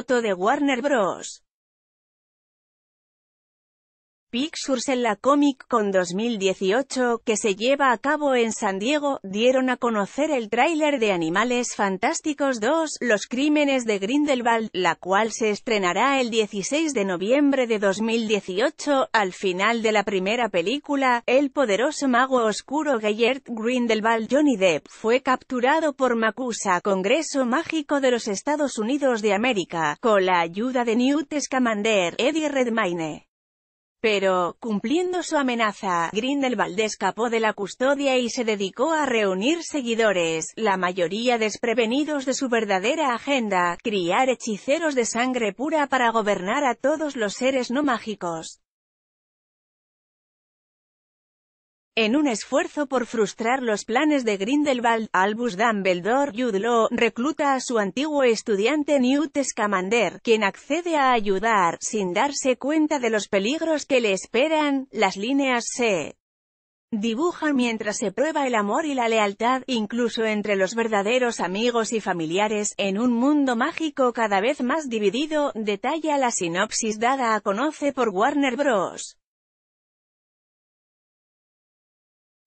Foto de Warner Bros. Pictures en la Comic Con 2018, que se lleva a cabo en San Diego, dieron a conocer el tráiler de Animales Fantásticos 2, Los Crímenes de Grindelwald, la cual se estrenará el 16 de noviembre de 2018, al final de la primera película, el poderoso mago oscuro Gellert Grindelwald Johnny Depp fue capturado por Makusa, Congreso Mágico de los Estados Unidos de América, con la ayuda de Newt Scamander, Eddie Redmayne. Pero, cumpliendo su amenaza, Grindelwald escapó de la custodia y se dedicó a reunir seguidores, la mayoría desprevenidos de su verdadera agenda, criar hechiceros de sangre pura para gobernar a todos los seres no mágicos. En un esfuerzo por frustrar los planes de Grindelwald, Albus Dumbledore, yudlo recluta a su antiguo estudiante Newt Scamander, quien accede a ayudar, sin darse cuenta de los peligros que le esperan, las líneas se dibujan mientras se prueba el amor y la lealtad, incluso entre los verdaderos amigos y familiares, en un mundo mágico cada vez más dividido, detalla la sinopsis dada a conoce por Warner Bros.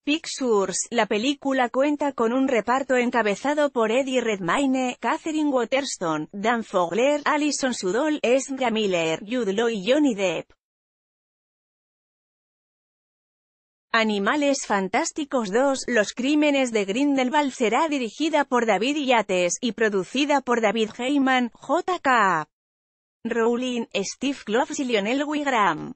Pictures, la película cuenta con un reparto encabezado por Eddie Redmayne, Catherine Waterston, Dan Fogler, Alison Sudol, Ezra Miller, Jude Law y Johnny Depp. Animales Fantásticos 2, Los Crímenes de Grindelwald será dirigida por David Yates, y producida por David Heyman, J.K. Rowling, Steve Kloves y Lionel Wigram.